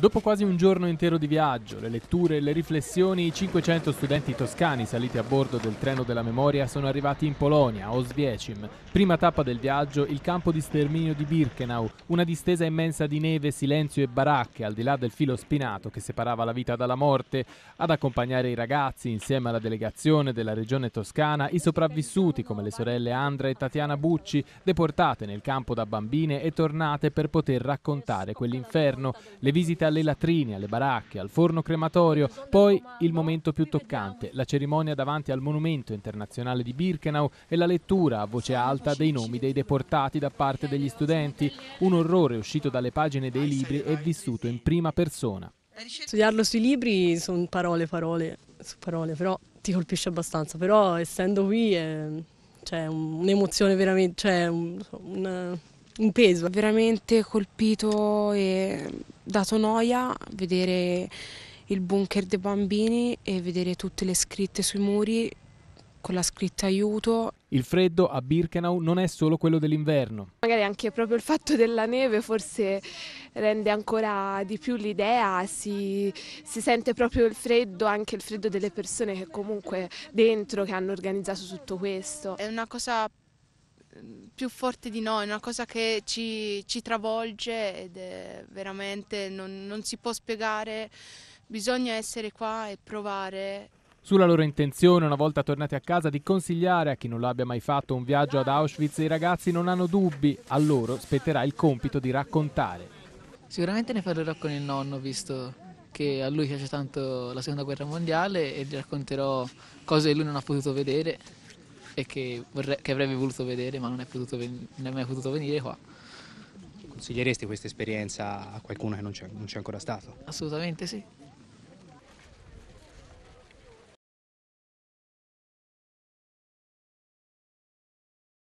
Dopo quasi un giorno intero di viaggio, le letture e le riflessioni, i 500 studenti toscani saliti a bordo del treno della memoria sono arrivati in Polonia, Oswiecim. Prima tappa del viaggio, il campo di sterminio di Birkenau, una distesa immensa di neve, silenzio e baracche al di là del filo spinato che separava la vita dalla morte. Ad accompagnare i ragazzi, insieme alla delegazione della regione toscana, i sopravvissuti come le sorelle Andra e Tatiana Bucci, deportate nel campo da bambine e tornate per poter raccontare quell'inferno. Le visite dalle latrine, alle baracche, al forno crematorio, poi il momento più toccante, la cerimonia davanti al monumento internazionale di Birkenau e la lettura a voce alta dei nomi dei deportati da parte degli studenti, un orrore uscito dalle pagine dei libri e vissuto in prima persona. Studiarlo sui libri sono parole, parole, su parole, però ti colpisce abbastanza, però essendo qui c'è cioè, un'emozione veramente, cioè un, un, un peso. Veramente colpito e dato noia vedere il bunker dei bambini e vedere tutte le scritte sui muri con la scritta aiuto. Il freddo a Birkenau non è solo quello dell'inverno. Magari anche proprio il fatto della neve forse rende ancora di più l'idea, si, si sente proprio il freddo, anche il freddo delle persone che comunque dentro che hanno organizzato tutto questo. È una cosa più forte di noi, è una cosa che ci, ci travolge ed è veramente non, non si può spiegare, bisogna essere qua e provare sulla loro intenzione, una volta tornati a casa, di consigliare a chi non l'abbia mai fatto un viaggio ad Auschwitz, i ragazzi non hanno dubbi, a loro spetterà il compito di raccontare. Sicuramente ne parlerò con il nonno, visto che a lui piace tanto la seconda guerra mondiale e gli racconterò cose che lui non ha potuto vedere e che, vorrei, che avrebbe voluto vedere ma non è, ven- non è mai potuto venire qua. Consiglieresti questa esperienza a qualcuno che non c'è, non c'è ancora stato? Assolutamente sì.